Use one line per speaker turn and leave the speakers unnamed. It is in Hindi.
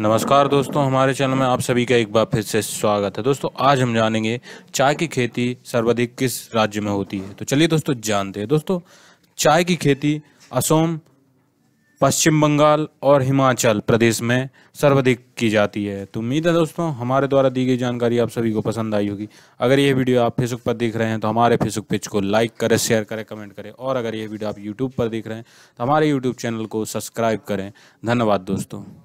नमस्कार दोस्तों हमारे चैनल में आप सभी का एक बार फिर से स्वागत है दोस्तों आज हम जानेंगे चाय की खेती सर्वाधिक किस राज्य में होती है तो चलिए दोस्तों जानते हैं दोस्तों चाय की खेती असम पश्चिम बंगाल और हिमाचल प्रदेश में सर्वाधिक की जाती है तो उम्मीद है दोस्तों हमारे द्वारा दी गई जानकारी आप सभी को पसंद आई होगी अगर यह वीडियो आप फेसबुक पर देख रहे हैं तो हमारे फेसबुक पेज को लाइक करें शेयर करें कमेंट करें और अगर यह वीडियो आप यूट्यूब पर देख रहे हैं तो हमारे यूट्यूब चैनल को सब्सक्राइब करें धन्यवाद दोस्तों